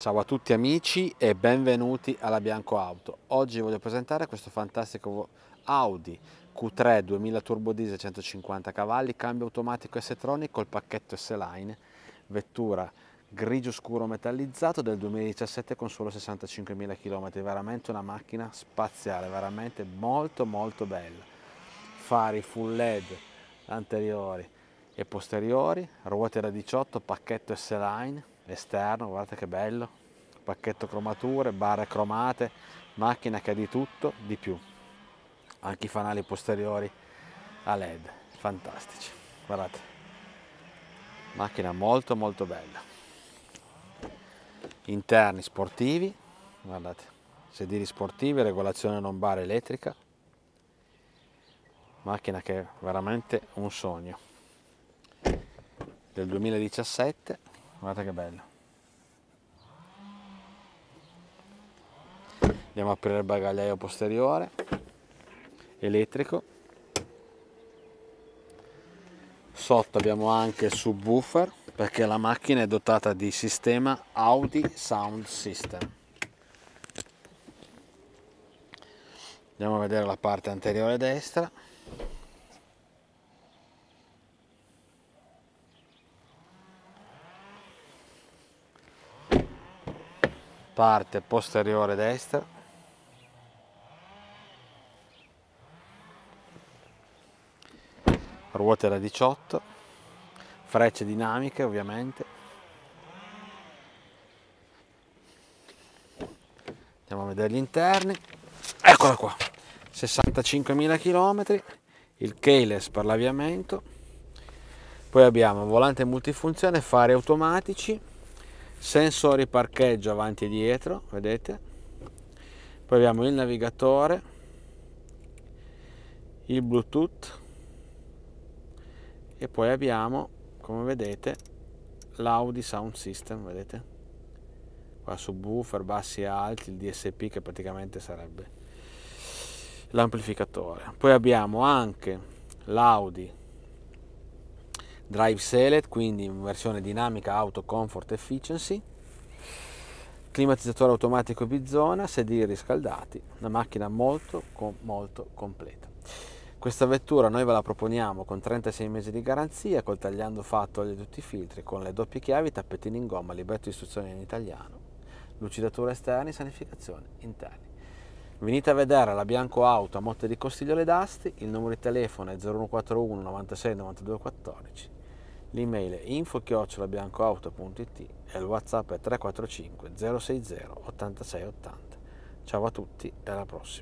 Ciao a tutti amici e benvenuti alla Bianco Auto. Oggi voglio presentare questo fantastico Audi Q3 2000 turbo diesel 150 cavalli, cambio automatico S-Tronic col pacchetto S-Line, vettura grigio scuro metallizzato del 2017 con solo 65.000 km, veramente una macchina spaziale, veramente molto molto bella. Fari full LED anteriori e posteriori, ruote da 18, pacchetto S-Line esterno, guardate che bello, pacchetto cromature, barre cromate, macchina che ha di tutto, di più, anche i fanali posteriori a led, fantastici, guardate, macchina molto molto bella, interni sportivi, guardate, sedili sportivi, regolazione non lombare elettrica, macchina che è veramente un sogno, del 2017, guardate che bello andiamo a aprire il bagagliaio posteriore elettrico sotto abbiamo anche il subwoofer perché la macchina è dotata di sistema Audi Sound System andiamo a vedere la parte anteriore destra parte posteriore destra ruote da 18 frecce dinamiche ovviamente andiamo a vedere gli interni eccola qua 65.000 km il keyless per l'avviamento poi abbiamo volante multifunzione fari automatici sensori parcheggio avanti e dietro, vedete? Poi abbiamo il navigatore, il Bluetooth e poi abbiamo, come vedete, l'Audi Sound System, vedete? Qua subwoofer, bassi e alti, il DSP che praticamente sarebbe l'amplificatore. Poi abbiamo anche l'Audi drive select quindi in versione dinamica auto comfort efficiency climatizzatore automatico bizona sedili riscaldati una macchina molto molto completa questa vettura noi ve la proponiamo con 36 mesi di garanzia col tagliando fatto agli tutti i filtri con le doppie chiavi tappetini in gomma libretto di istruzioni in italiano lucidature esterne sanificazione interna Venite a vedere la Bianco Auto a Motte di Costiglio Costigliole d'Asti, il numero di telefono è 0141 96 92 14 L'email è info-biancoauto.it e il WhatsApp è 345 060 8680. Ciao a tutti e alla prossima.